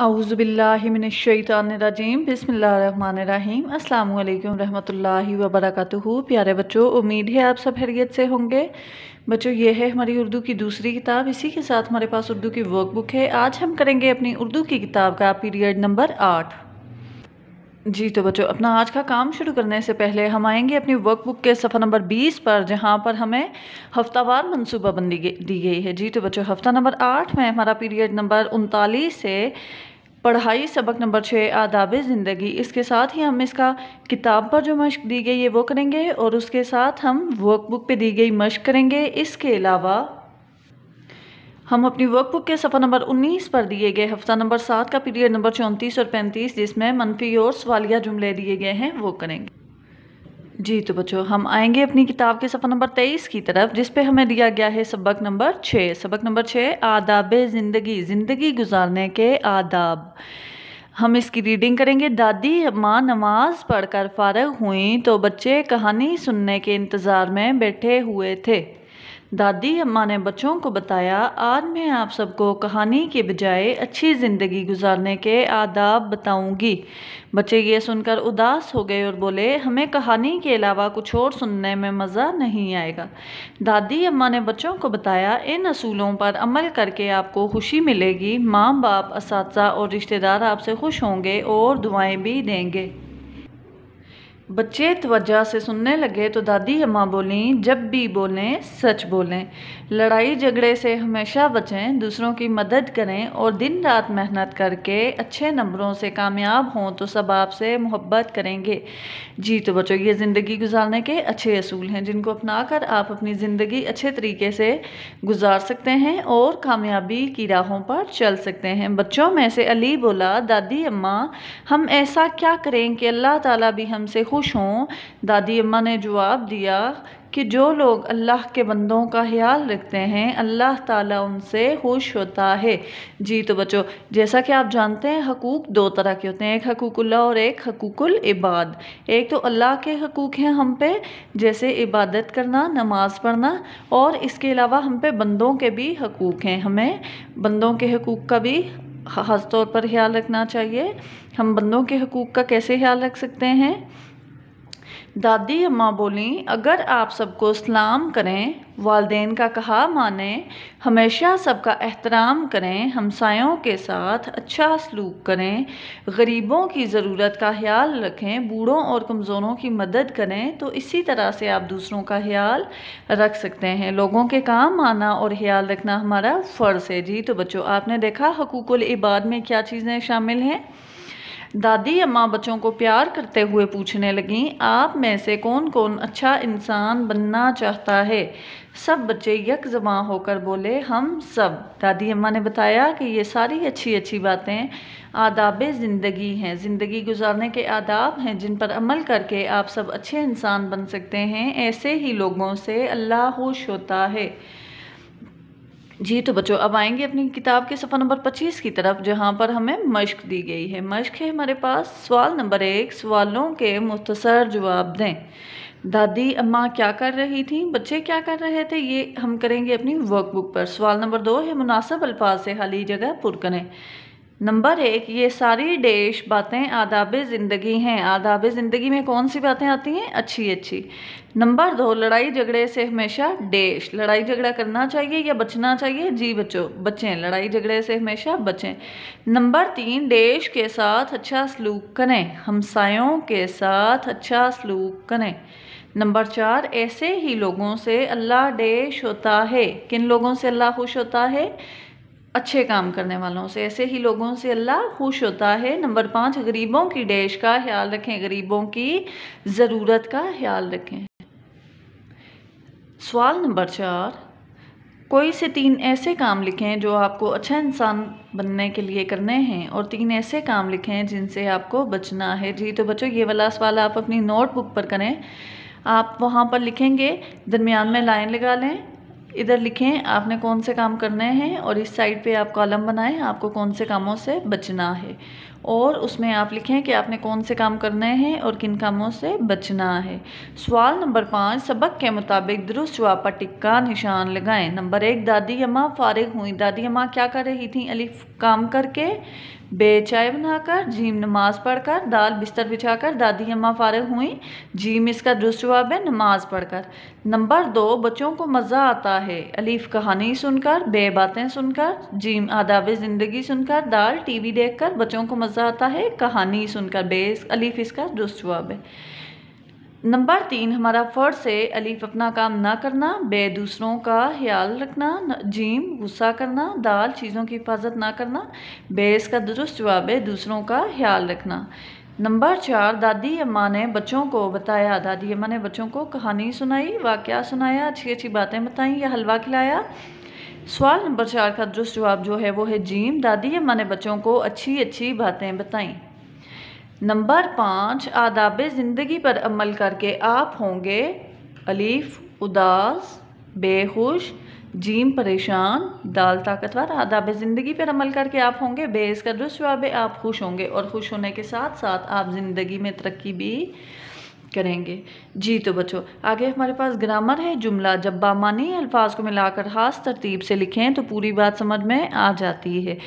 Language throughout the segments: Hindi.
अउज़बिल्लिमिनशैतरजीम बिसमीम अल्लाम रहमतुल्लाहि व प्यारे बच्चों उम्मीद है आप सब हैरियत से होंगे बच्चों ये है हमारी उर्दू की दूसरी किताब इसी के साथ हमारे पास उर्दू की वर्कबुक है आज हम करेंगे अपनी उर्दू की किताब का पीरियड नंबर आठ जी तो बच्चों अपना आज का काम शुरू करने से पहले हम आएंगे अपनी वर्कबुक के सफ़ा नंबर 20 पर जहां पर हमें हफ्तावार बंदी दी गई है जी तो बच्चों हफ्ता नंबर 8 में हमारा पीरियड नंबर उनतालीस से पढ़ाई सबक नंबर छः आदाब ज़िंदगी इसके साथ ही हम इसका किताब पर जो मश्क दी गई है वो करेंगे और उसके साथ हम वर्कबुक पे दी गई मश्क करेंगे इसके अलावा हम अपनी वर्कबुक के सफ़ा नंबर 19 पर दिए गए हफ्ता नंबर सात का पीरियड नंबर चौंतीस और पैंतीस जिसमें मनफी और सवालिया जुमले दिए गए हैं वो करेंगे जी तो बच्चों हम आएंगे अपनी किताब के सफ़ा नंबर 23 की तरफ जिस पे हमें दिया गया है सबक नंबर छः सबक नंबर छः आदाब ज़िंदगी ज़िंदगी गुजारने के आदाब हम इसकी रीडिंग करेंगे दादी माँ नमाज पढ़कर फारग हुई तो बच्चे कहानी सुनने के इंतज़ार में बैठे हुए थे दादी अम्मा ने बच्चों को बताया आज मैं आप सबको कहानी के बजाय अच्छी ज़िंदगी गुजारने के आदाब बताऊंगी। बच्चे ये सुनकर उदास हो गए और बोले हमें कहानी के अलावा कुछ और सुनने में मज़ा नहीं आएगा दादी अम्मा ने बच्चों को बताया इन असूलों पर अमल करके आपको खुशी मिलेगी माँ बाप इस और रिश्तेदार आपसे खुश होंगे और दुआएँ भी देंगे बच्चे तवज्जा से सुनने लगे तो दादी अम्मा बोलें जब भी बोलें सच बोलें लड़ाई झगड़े से हमेशा बचें दूसरों की मदद करें और दिन रात मेहनत करके अच्छे नंबरों से कामयाब हों तो सब आपसे मोहब्बत करेंगे जी तो बच्चों ये ज़िंदगी गुजारने के अच्छे असूल हैं जिनको अपना कर आप अपनी ज़िंदगी अच्छे तरीके से गुजार सकते हैं और कामयाबी की राहों पर चल सकते हैं बच्चों में से अली बोला दादी अम्मा हम ऐसा क्या करें कि अल्लाह ताला भी हमसे खुश खुश हों दादी अम्मा ने जवाब दिया कि जो लोग अल्लाह के बंदों का ख्याल रखते हैं अल्लाह ताला उनसे खुश होता है जी तो बच्चों जैसा कि आप जानते हैं हकूक़ दो तरह के होते हैं एक हकूकुल्ला और एक हकूकुल इबाद एक तो अल्लाह के हकूक़ हैं हम पे जैसे इबादत करना नमाज़ पढ़ना और इसके अलावा हम पे बंदों के भी हकूक़ हैं हमें बंदों के हकूक़ का भी ख़ास तौर पर ख्याल रखना चाहिए हम बंदों के हकूक़ का कैसे ख्याल रख सकते हैं दादी अम्मा बोली अगर आप सबको सलाम करें वालदेन का कहा माने हमेशा सबका एहतराम करें हमसायों के साथ अच्छा सलूक करें गरीबों की ज़रूरत का ख्याल रखें बूढ़ों और कमज़ोरों की मदद करें तो इसी तरह से आप दूसरों का ख्याल रख सकते हैं लोगों के काम आना और ख्याल रखना हमारा फ़र्ज़ है जी तो बच्चों आपने देखा हकूक़ल इबाद में क्या चीज़ें शामिल हैं दादी अम्मा बच्चों को प्यार करते हुए पूछने लगीं आप में से कौन कौन अच्छा इंसान बनना चाहता है सब बच्चे यक जमा होकर बोले हम सब दादी अम्मा ने बताया कि ये सारी अच्छी अच्छी बातें आदाब ज़िंदगी हैं ज़िंदगी गुजारने के आदाब हैं जिन पर अमल करके आप सब अच्छे इंसान बन सकते हैं ऐसे ही लोगों से अल्लाह खुश होता है जी तो बच्चों अब आएंगे अपनी किताब के सफ़ा नंबर 25 की तरफ जहाँ पर हमें मश्क दी गई है मश्क है हमारे पास सवाल नंबर एक सवालों के मुख्तर जवाब दें दादी अम्मा क्या कर रही थी बच्चे क्या कर रहे थे ये हम करेंगे अपनी वर्कबुक पर सवाल नंबर दो है मुनासब अल्फाज से खाली जगह पुर करें नंबर एक ये सारी डेश बातें आदाब ज़िंदगी हैं आदाब ज़िंदगी में कौन सी बातें आती हैं अच्छी अच्छी नंबर दो लड़ाई झगड़े से हमेशा डेश लड़ाई झगड़ा करना चाहिए या बचना चाहिए जी बचो बचें लड़ाई झगड़े से हमेशा बचें नंबर तीन डेश के साथ अच्छा सलूक करें हमसायों के साथ अच्छा सलूक करें नंबर चार ऐसे ही लोगों से अल्लाह डेश होता है किन लोगों से अल्लाह खुश होता है अच्छे काम करने वालों से ऐसे ही लोगों से अल्लाह खुश होता है नंबर पाँच गरीबों की डैश का ख्याल रखें गरीबों की ज़रूरत का ख्याल रखें सवाल नंबर चार कोई से तीन ऐसे काम लिखें जो आपको अच्छा इंसान बनने के लिए करने हैं और तीन ऐसे काम लिखें जिनसे आपको बचना है जी तो बच्चों ये वाला सवाल आप अपनी नोटबुक पर करें आप वहाँ पर लिखेंगे दरमियान में लाइन लगा लें इधर लिखें आपने कौन से काम करने हैं और इस साइड पे आप कॉलम बनाएं आपको कौन से कामों से बचना है और उसमें आप लिखें कि आपने कौन से काम करने हैं और किन कामों से बचना है सवाल नंबर पाँच सबक के मुताबिक दुरुस्त वापटिक का निशान लगाएं नंबर एक दादी अम्मा फारिग हुई दादी अम्मा क्या कर रही थी अलीफ काम करके बे चाय बनाकर जीम नमाज़ पढ़कर दाल बिस्तर बिछाकर दादी अम्मा फारग हुई जीम इसका दुरुस्त जवाब है नमाज़ पढ़कर नंबर दो बच्चों को मज़ा आता है अलीफ कहानी सुनकर बे बातें सुनकर जीम आदाब ज़िंदगी सुनकर दाल टीवी देखकर बच्चों को मज़ा आता है कहानी सुनकर बे अलीफ इसका दुरुस्त जवाब है नंबर तीन हमारा फ़र्ज है अलीफ अपना काम ना करना बे दूसरों का ख्याल रखना जीम गुस्सा करना दाल चीज़ों की हिफाजत ना करना बे इसका दुरुस्त जवाब है दूसरों का ख्याल रखना नंबर चार दादी अम्मा ने बच्चों को बताया दादी अम्मा ने बच्चों को कहानी सुनाई वाक़ सुनाया अच्छी अच्छी बातें बताई या हलवा खिलाया सवाल नंबर चार का दुरुस्त जवाब जो है वो है जीम दादी अम्मा ने बच्चों को अच्छी अच्छी बातें बताई नंबर पाँच आदाब ज़िंदगी पर अमल करके आप होंगे अलीफ उदास बेहोश जीम परेशान दाल ताकतवर आदाब ज़िंदगी पर अमल करके आप होंगे बेस का दुरुस्त आप खुश होंगे और खुश होने के साथ साथ आप ज़िंदगी में तरक्की भी करेंगे जी तो बच्चों आगे हमारे पास ग्रामर है जुमला जब बामानी अल्फाज को मिलाकर खास तरतीब से लिखें तो पूरी बात समझ में आ जाती है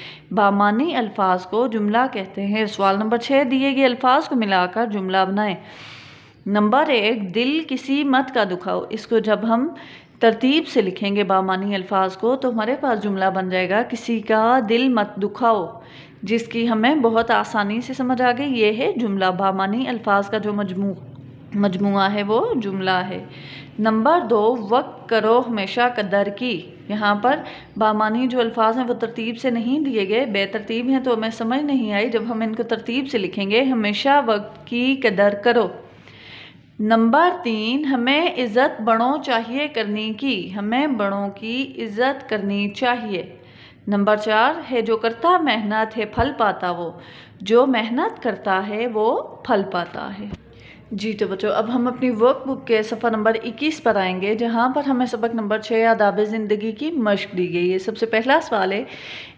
बामानी अल्फाज को जुमला कहते हैं सवाल नंबर छः दिए गए अल्फाज को मिलाकर जुमला बनाएं नंबर एक दिल किसी मत का दुखाओ इसको जब हम तरतीब से लिखेंगे बामानी अल्फाज को तो हमारे पास जुमला बन जाएगा किसी का दिल मत दुखाओ जिसकी हमें बहुत आसानी से समझ आ गई ये है जुमला बामानी अल्फाज का जो मजमू मजमू है वो जुमला है नंबर दो वक्त करो हमेशा कदर की यहाँ पर बामानी जो अल्फाज हैं वो तरतीब से नहीं दिए गए बेतरतीब हैं तो हमें समझ नहीं आई जब हम इनको तरतीब से लिखेंगे हमेशा वक्त की कदर करो नंबर तीन हमें इज़्ज़त बड़ों चाहिए करने की हमें बड़ों की इज़्ज़त करनी चाहिए नंबर चार है जो करता मेहनत है फल पाता वो जो मेहनत करता है वो फल पाता है जी तो बच्चों अब हम अपनी वर्कबुक के सफ़ा नंबर 21 पर आएंगे जहाँ पर हमें सबक नंबर छः आदाब ज़िंदगी की मश्क दी गई है सबसे पहला सवाल है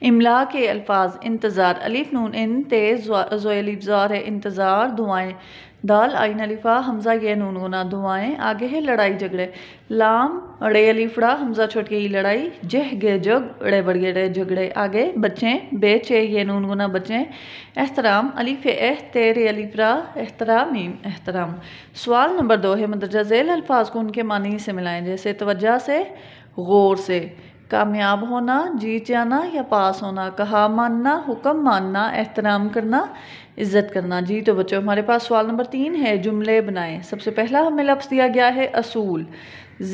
इमला के अल्फाज इंतज़ार अलीफ नून इन तेज़ जोलीफ़ार है इंतज़ार दुआएं दाल आइन अलीफ़ा हमज़ा ये नून गुना दुआएं आगे है लड़ाई झगड़े लाम अड़े अलीफड़ा हमज़ा छोटके ही लड़ाई जह गे जग अड़े बड़े अड़े झगड़े आगे बचे बेचे ये नून गुना बचे एहतराम अलीफ एह तेरे अलीफड़ा एहतराम मीम एहतराम सवाल नंबर दो है मदरजा झेल अल्फाज को उनके मानी से मिलाएं जैसे तवज्जा से गौर से कामयाब होना जीत जाना या पास होना कहा मानना हुक्म मानना एहतराम करना इज़्ज़त करना जी तो बच्चों हमारे पास सवाल नंबर तीन है जुमले बनाएं सबसे पहला हमें लफ्ज़ दिया गया है असूल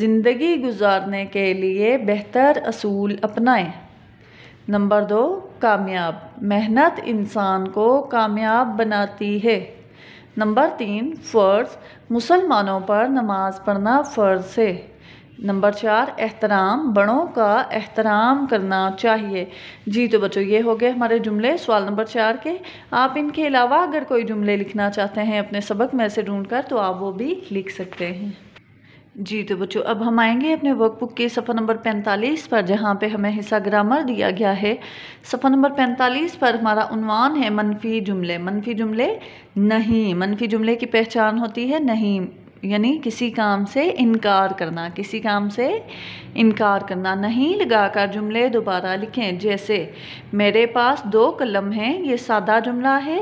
ज़िंदगी गुजारने के लिए बेहतर असूल अपनाएं नंबर दो कामयाब मेहनत इंसान को कामयाब बनाती है नंबर तीन फ़र्ज़ मुसलमानों पर नमाज़ पढ़ना फ़र्ज़ है नंबर चार एहतराम बड़ों का एहतराम करना चाहिए जी तो बच्चों ये हो गए हमारे जुमले सवाल नंबर चार के आप इनके अलावा अगर कोई जुमले लिखना चाहते हैं अपने सबक में से ढूंढ कर तो आप वो भी लिख सकते हैं जी तो बच्चों अब हम आएंगे अपने वर्कबुक के सफ़र नंबर 45 पर जहाँ पे हमें हिस्सा ग्रामर दिया गया है सफ़र नंबर 45 पर हमारा उनवान है मनफी जुमले मनफी जुमले नहीं मनफी जुमले की पहचान होती है नहीं यानी किसी काम से इनकार करना किसी काम से इनकार करना नहीं लगाकर जुमले दोबारा लिखें जैसे मेरे पास दो कलम हैं ये सादा जुमला है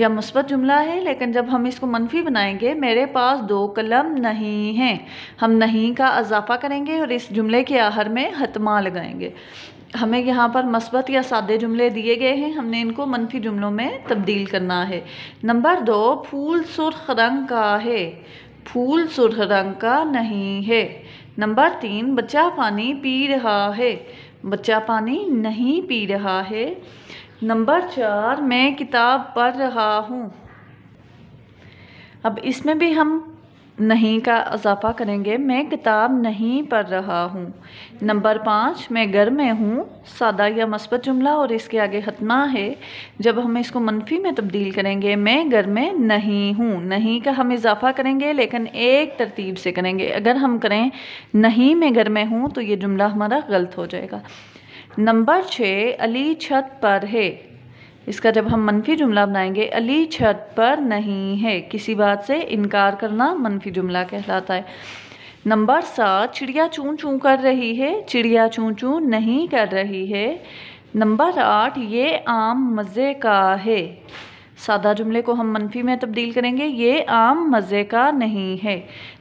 या मुस्बत जुमला है लेकिन जब हम इसको मनफी बनाएंगे मेरे पास दो कलम नहीं हैं हम नहीं का अजाफा करेंगे और इस जुमले के आहर में हतमा लगाएंगे हमें यहाँ पर मस्बत या सादे जुमले दिए गए हैं हमने इनको मनफी जुमलों में तब्दील करना है नंबर दो फूल सुर्ख रंग का है फूल सुरह रंग का नहीं है नंबर तीन बच्चा पानी पी रहा है बच्चा पानी नहीं पी रहा है नंबर चार मैं किताब पढ़ रहा हूँ अब इसमें भी हम नहीं का इजाफ़ा करेंगे मैं किताब नहीं पढ़ रहा हूँ नंबर पाँच मैं घर में हूँ सादा या मस्बत जुमला और इसके आगे हतमा है जब हम इसको मनफी में तब्दील करेंगे मैं घर में नहीं हूँ नहीं का हम इजाफ़ा करेंगे लेकिन एक तरतीब से करेंगे अगर हम करें नहीं मैं घर में हूँ तो ये जुमला हमारा गलत हो जाएगा नंबर छः अली छत पर है इसका जब हम मनफी जुमला बनाएंगे अली छत पर नहीं है किसी बात से इनकार करना मनफी जुमला कहलाता है नंबर सात चिड़िया चूं चूं कर रही है चिड़िया चूं चूं नहीं कर रही है नंबर आठ ये आम मज़े का है सादा जुमले को हम मनफी में तब्दील करेंगे ये आम मज़े का नहीं है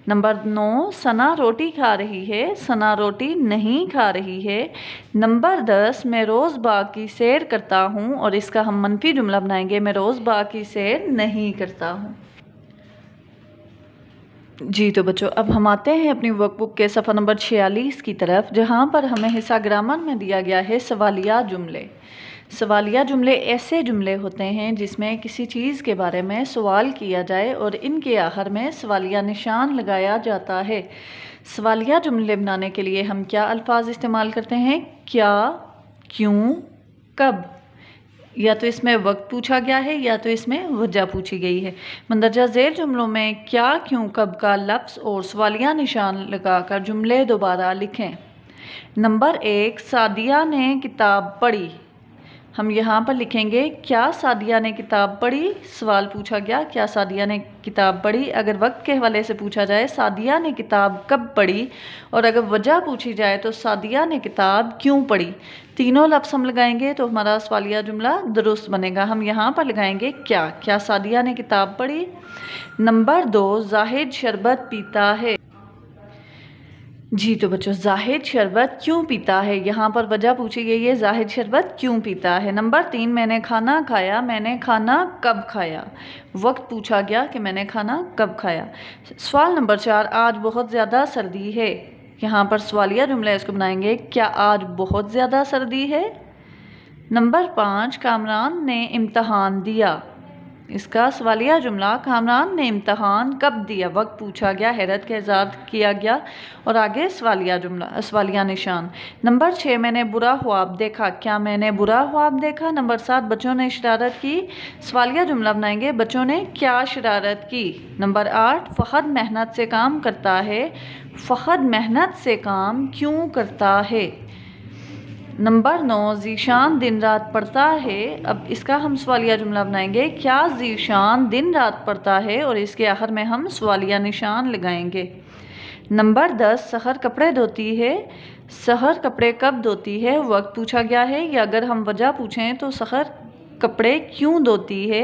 नंबर नौ सना रोटी खा रही है सना रोटी नहीं खा रही है नंबर दस मैं रोज़ बाग की सैर करता हूँ और इसका हम मनफी जुमला बनाएंगे मैं रोज़ बाग की सैर नहीं करता हूँ जी तो बच्चों अब हम आते हैं अपनी वर्कबुक के सफ़ा नंबर छियालीस की तरफ जहाँ पर हमें हिस्सा ग्रामर में दिया गया है सवालिया जुमले सवालिया जुमले ऐसे जुमले होते हैं जिसमें किसी चीज़ के बारे में सवाल किया जाए और इनके आहर में सवालिया निशान लगाया जाता है सवालिया जुमले बनाने के लिए हम क्या अल्फाज इस्तेमाल करते हैं क्या क्यों कब या तो इसमें वक्त पूछा गया है या तो इसमें वजह पूछी गई है मंदरजा जेल जुमलों में क्या क्यों कब का लफ्स और सवालिया निशान लगाकर जुमले दोबारा लिखें नंबर एक सादिया ने किताब पढ़ी हम यहाँ पर लिखेंगे क्या सादिया ने किताब पढ़ी सवाल पूछा गया क्या सादिया ने किताब पढ़ी अगर वक्त के हवाले से पूछा जाए सादिया ने किताब कब पढ़ी और अगर वजह पूछी जाए तो सादिया ने किताब क्यों पढ़ी तीनों लफ्स हम लगाएंगे तो हमारा सवालिया जुमला दुरुस्त बनेगा हम यहाँ पर लगाएंगे क्या क्या सादिया ने किताब पढ़ी नंबर दो जाहिद शरबत पीता है जी तो बच्चों जाहिद शरबत क्यों पीता है यहाँ पर वजह पूछी गई है जाहिद शरबत क्यों पीता है नंबर तीन मैंने खाना खाया मैंने खाना कब खाया वक्त पूछा गया कि मैंने खाना कब खाया सवाल नंबर चार आज बहुत ज़्यादा सर्दी है यहाँ पर सवालिया जुमला इसको बनाएंगे क्या आज बहुत ज़्यादा सर्दी है नंबर पाँच कामरान ने इम्तहान दिया इसका सवालिया जुमला कामरान ने इम्तहान कब दिया वक्त पूछा गया हैरत का इजहार किया गया और आगे सवालिया जुमला सवालिया निशान नंबर छः मैंने बुरा ख्वाब देखा क्या मैंने बुरा ख्वाब देखा नंबर सात बच्चों ने शरारत की सवालिया जुमला बनाएंगे बच्चों ने क्या शरारत की नंबर आठ फ़हद मेहनत से काम करता है फ़हद मेहनत से काम क्यों करता है नंबर नौ जीशान दिन रात पढ़ता है अब इसका हम सवालिया जुमला बनाएंगे क्या जीशान दिन रात पढ़ता है और इसके आखिर में हम सवालिया निशान लगाएंगे नंबर दस सहर कपड़े धोती है सहर कपड़े कब धोती है वक्त पूछा गया है या अगर हम वजह पूछें तो सहर कपड़े क्यों धोती है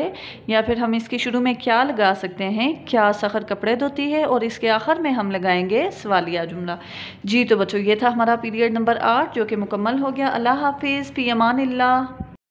या फिर हम इसके शुरू में क्या लगा सकते हैं क्या सखर कपड़े धोती है और इसके आखिर में हम लगाएंगे सवालिया जुमला जी तो बच्चों ये था हमारा पीरियड नंबर आठ जो कि मुकम्मल हो गया अल्लाह हाफिज़ पी अमान